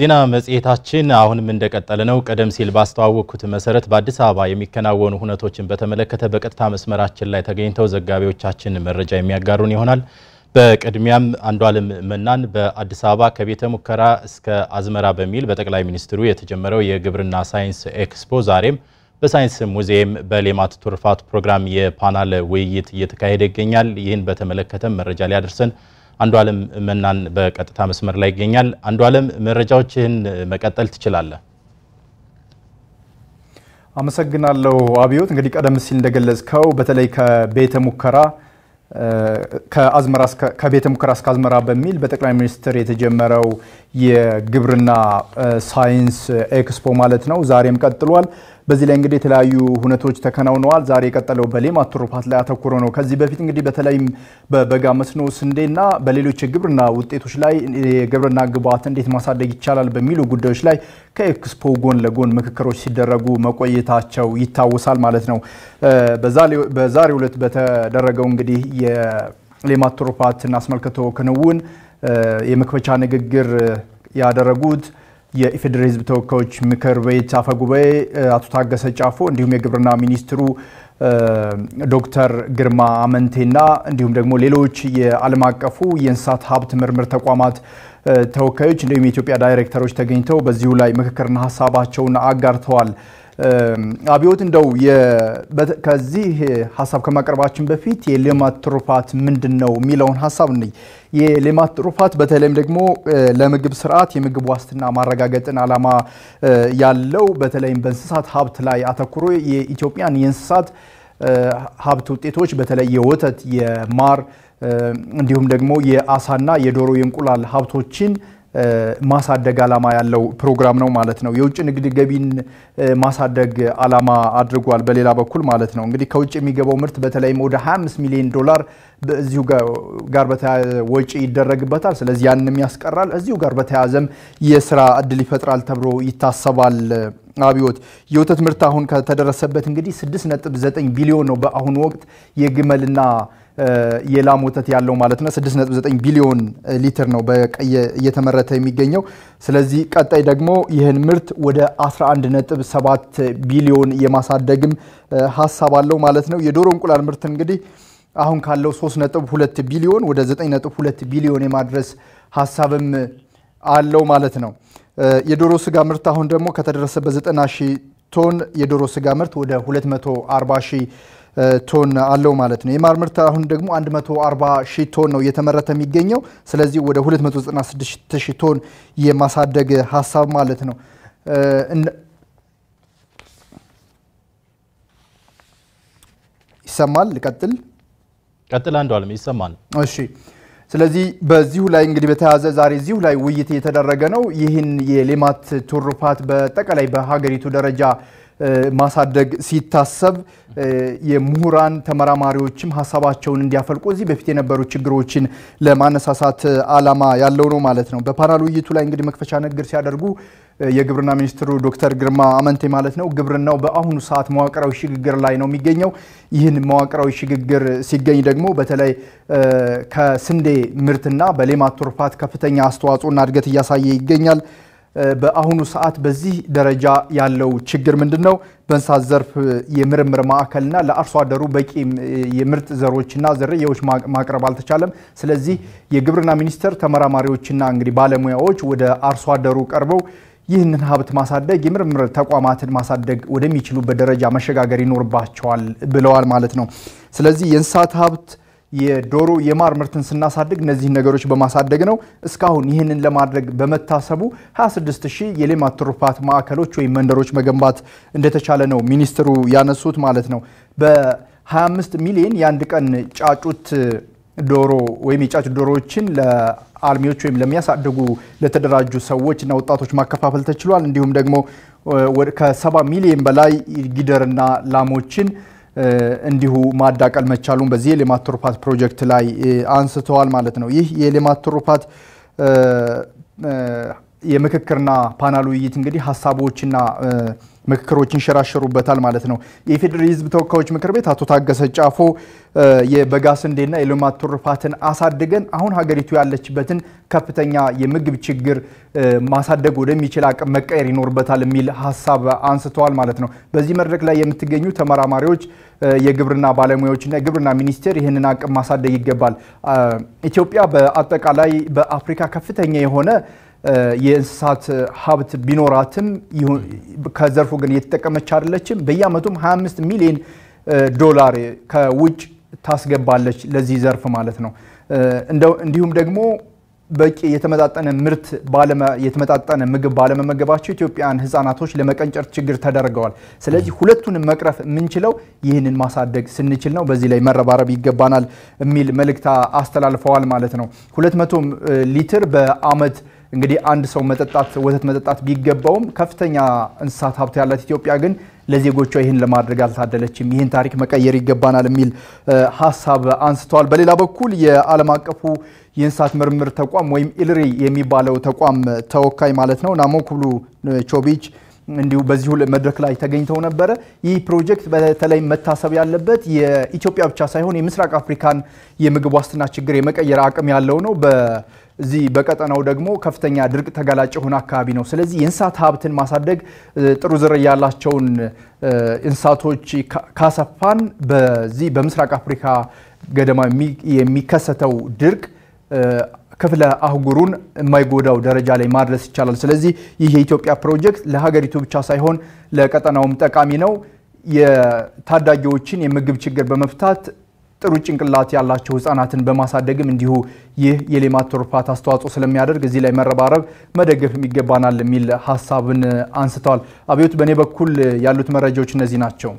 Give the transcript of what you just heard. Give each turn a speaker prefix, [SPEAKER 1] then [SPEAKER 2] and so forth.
[SPEAKER 1] ዜና መጽሔታችን አሁንም እንደቀጠለ ነው። ቀደም ሲል ባስተዋወቅኩት መሰረት በአዲስ አበባ የሚከናወኑ ሁነቶችን በተመለከተ በቀጥታ መስመራችን ላይ ተገኝተው ዘጋቢዎቻችን መረጃ የሚያጋሩን ይሆናል። በቅድሚያም አንዷለም መናን በአዲስ አበባ ከቤተ ሙከራ እስከ አዝመራ በሚል በጠቅላይ ሚኒስትሩ የተጀመረው የግብርና ሳይንስ ኤክስፖ ዛሬም በሳይንስ ሙዚየም በሌማት ቱርፋት ፕሮግራም የፓናል ውይይት እየተካሄደ ይገኛል። ይህን በተመለከተም መረጃ ሊያደርሰን አንዱ አለም መናን በቀጥታ መስመር ላይ ይገኛል። አንዱ አለም መረጃዎችህን መቀጠል ትችላለህ።
[SPEAKER 2] አመሰግናለሁ አብዮት። እንግዲህ ቀደም ሲል እንደገለጽከው በተለይ ከቤተ ሙከራ ከቤተ ሙከራ እስከ አዝመራ በሚል በጠቅላይ ሚኒስትር የተጀመረው የግብርና ሳይንስ ኤክስፖ ማለት ነው ዛሬም ቀጥሏል። በዚህ ላይ እንግዲህ የተለያዩ ሁነቶች ተከናውነዋል። ዛሬ የቀጠለው በሌማት ትሩፋት ላይ አተኩሮ ነው። ከዚህ በፊት እንግዲህ በተለይም በበጋ መስኖ ስንዴና በሌሎች የግብርና ውጤቶች ላይ የግብርና ግብዓት እንዴት ማሳደግ ይቻላል በሚሉ ጉዳዮች ላይ ከኤክስፖ ጎን ለጎን ምክክሮች ሲደረጉ መቆየታቸው ይታወሳል ማለት ነው። በዛሬው ዕለት በተደረገው እንግዲህ የሌማት ትሩፋትን አስመልክቶ ክንውን የመክፈቻ ንግግር ያደረጉት የኢፌዴሪ ህዝብ ተወካዮች ምክር ቤት አፈ ጉባኤ አቶ ታገሰ ጫፎ እንዲሁም የግብርና ሚኒስትሩ ዶክተር ግርማ አመንቴና እንዲሁም ደግሞ ሌሎች የዓለም አቀፉ የእንስሳት ሀብት ምርምር ተቋማት ተወካዮች እንዲሁም የኢትዮጵያ ዳይሬክተሮች ተገኝተው በዚሁ ላይ ምክክርና ሀሳባቸውን አጋርተዋል። አብዮት እንደው ከዚህ ሀሳብ ከማቅረባችን በፊት የሌማት ትሩፋት ምንድን ነው የሚለውን ሀሳብ እንይ። የሌማት ትሩፋት በተለይም ደግሞ ለምግብ ስርዓት የምግብ ዋስትና ማረጋገጥን ዓላማ ያለው በተለይም በእንስሳት ሀብት ላይ አተኩሮ የኢትዮጵያን የእንስሳት ሀብት ውጤቶች በተለይ የወተት፣ የማር እንዲሁም ደግሞ የአሳና የዶሮ የእንቁላል ሀብቶችን ማሳደግ ዓላማ ያለው ፕሮግራም ነው ማለት ነው። የውጭ ንግድ ገቢን ማሳደግ ዓላማ አድርጓል። በሌላ በኩል ማለት ነው እንግዲህ ከውጭ የሚገባው ምርት በተለይም ወደ 25 ሚሊዮን ዶላር በዚሁ ጋር በተያያዘ ወጪ ይደረግበታል። ስለዚህ ያንንም ያስቀራል። እዚሁ ጋር በተያያዘም የስራ እድል ይፈጥራል ተብሎ ይታሰባል። አብዮት የወተት ምርት አሁን ከተደረሰበት እንግዲህ 6.9 ቢሊዮን ነው በአሁኑ ወቅት የግመልና የላም ወተት ያለው ማለት ነው። 6.9 ቢሊዮን ሊትር ነው በቀየ እየተመረተ የሚገኘው። ስለዚህ ቀጣይ ደግሞ ይህን ምርት ወደ 11.7 ቢሊዮን የማሳደግም ሀሳብ አለው ማለት ነው። የዶሮ እንቁላል ምርት እንግዲህ አሁን ካለው 3.2 ቢሊዮን ወደ 9.2 ቢሊዮን የማድረስ ሀሳብም አለው ማለት ነው። የዶሮ ስጋ ምርት አሁን ደግሞ ከተደረሰበት 90 ሺ ቶን የዶሮ ስጋ ምርት ወደ 240 ሺ ቶን አለው ማለት ነው። የማር ምርት አሁን ደግሞ 140 ሺ ቶን ነው እየተመረተ የሚገኘው። ስለዚህ ወደ 296 ሺ ቶን የማሳደግ ሀሳብ ማለት ነው። ይሰማል? ልቀጥል።
[SPEAKER 1] ቀጥል አንዱ አለም ይሰማል።
[SPEAKER 2] እሺ ስለዚህ በዚሁ ላይ እንግዲህ በተያዘ ዛሬ እዚሁ ላይ ውይይት እየተደረገ ነው። ይህን የሌማት ትሩፋት በጠቃላይ በሀገሪቱ ደረጃ ማሳደግ ሲታሰብ የምሁራን ተመራማሪዎችም ሀሳባቸውን እንዲያፈልቁ እዚህ በፊት የነበሩ ችግሮችን ለማነሳሳት አላማ ያለው ነው ማለት ነው። በፓናል ውይይቱ ላይ እንግዲህ መክፈቻ ንግግር ሲያደርጉ የግብርና ሚኒስትሩ ዶክተር ግርማ አመንቴ ማለት ነው። ግብርናው በአሁኑ ሰዓት መዋቅራዊ ሽግግር ላይ ነው የሚገኘው። ይህን መዋቅራዊ ሽግግር ሲገኝ ደግሞ በተለይ ከስንዴ ምርትና በሌማት ትሩፋት ከፍተኛ አስተዋጽኦና እድገት እያሳየ ይገኛል። በአሁኑ ሰዓት በዚህ ደረጃ ያለው ችግር ምንድን ነው? በእንስሳት ዘርፍ የምርምር ማዕከልና ለአርሶ አደሩ በቂ የምርጥ ዘሮችና ዝርያዎች ማቅረብ አልተቻለም። ስለዚህ የግብርና ሚኒስቴር ተመራማሪዎችና እንግዲህ ባለሙያዎች ወደ አርሶ አደሩ ቀርበው ይህንን ሀብት ማሳደግ የምርምር ተቋማትን ማሳደግ ወደሚችሉበት ደረጃ መሸጋገር ይኖርባቸዋል ብለዋል ማለት ነው። ስለዚህ የእንስሳት ሀብት የዶሮ የማር ምርትን ስናሳድግ እነዚህን ነገሮች በማሳደግ ነው። እስካሁን ይህንን ለማድረግ በመታሰቡ 26 ሺህ የሌማት ትሩፋት ማዕከሎች ወይም መንደሮች መገንባት እንደተቻለ ነው ሚኒስትሩ ያነሱት ማለት ነው። በ25 ሚሊዮን የአንድ ቀን ጫጩት ዶሮ ወይም የጫጭ ዶሮዎችን ለአልሚዎች ወይም ለሚያሳድጉ ለተደራጁ ሰዎች እና ወጣቶች ማከፋፈል ተችሏል። እንዲሁም ደግሞ ከሰባ ሚሊዮን በላይ ጊደርና ላሞችን እንዲሁ ማዳቀል መቻሉን በዚህ የሌማት ትሩፋት ፕሮጀክት ላይ አንስተዋል ማለት ነው። ይህ የሌማት ትሩፋት የምክክርና ፓናል ውይይት እንግዲህ ሀሳቦችና ምክክሮች ይንሸራሸሩበታል ማለት ነው። የፌዴራል ሕዝብ ተወካዮች ምክር ቤት አቶ ታገሰ ጫፎ የበጋ ስንዴና የልማት ትሩፋትን አሳድገን አሁን ሀገሪቱ ያለችበትን ከፍተኛ የምግብ ችግር ማሳደግ ወደሚችል አቅም መቀየር ይኖርበታል የሚል ሀሳብ አንስተዋል ማለት ነው። በዚህ መድረክ ላይ የምትገኙ ተመራማሪዎች፣ የግብርና ባለሙያዎችና የግብርና ሚኒስቴር ይህንን አቅም ማሳደግ ይገባል። ኢትዮጵያ በአጠቃላይ በአፍሪካ ከፍተኛ የሆነ የእንስሳት ሀብት ቢኖራትም ከዘርፉ ግን እየተጠቀመች አይደለችም። በየአመቱም 25 ሚሊዮን ዶላር ከውጭ ታስገባለች ለዚህ ዘርፍ ማለት ነው። እንዲሁም ደግሞ በቂ የተመጣጠነ ምርት የተመጣጠነ ምግብ ባለመመገባቸው ኢትዮጵያን ህፃናቶች ለመቀንጨር ችግር ተደርገዋል። ስለዚህ ሁለቱንም መቅረፍ የምንችለው ይህንን ማሳደግ ስንችል ነው። በዚህ ላይ መረባረብ ይገባናል የሚል መልእክት አስተላልፈዋል ማለት ነው። 200 ሊትር በአመት እንግዲህ አንድ ሰው መጠጣት ወተት መጠጣት ቢገባውም ከፍተኛ እንስሳት ሀብት ያላት ኢትዮጵያ ግን ለዜጎቿ ይህን ለማድረግ አልታደለችም። ይህን ታሪክ መቀየር ይገባናል የሚል ሀሳብ አንስተዋል። በሌላ በኩል የዓለም አቀፉ የእንስሳት ምርምር ተቋም ወይም ኢልሪ የሚባለው ተቋም ተወካይ ማለት ነው ናሞኩሉ ቾቢች እንዲሁ በዚሁ መድረክ ላይ ተገኝተው ነበረ። ይህ ፕሮጀክት በተለይ መታሰብ ያለበት የኢትዮጵያ ብቻ ሳይሆን የምስራቅ አፍሪካን የምግብ ዋስትና ችግር የመቀየር አቅም ያለው ነው። እዚህ በቀጠናው ደግሞ ከፍተኛ ድርቅ ተጋላጭ የሆነ አካባቢ ነው። ስለዚህ የእንስሳት ሀብትን ማሳደግ ጥሩ ዝርያ ያላቸውን እንስሳቶች ካሰፋን በዚህ በምስራቅ አፍሪካ ገደማ የሚከሰተው ድርቅ ክፍለ አህጉሩን የማይጎዳው ደረጃ ላይ ማድረስ ይቻላል። ስለዚህ ይህ የኢትዮጵያ ፕሮጀክት ለሀገሪቱ ብቻ ሳይሆን ለቀጠናውም ጠቃሚ ነው። የታዳጊዎችን የምግብ ችግር በመፍታት ጥሩ ጭንቅላት ያላቸው ህጻናትን በማሳደግም እንዲሁ ይህ የሌማት ትሩፋት አስተዋጽኦ ስለሚያደርግ እዚህ ላይ መረባረብ መደገፍ ይገባናል የሚል ሀሳብን አንስተዋል። አብዮት፣ በእኔ በኩል ያሉት መረጃዎች እነዚህ ናቸው።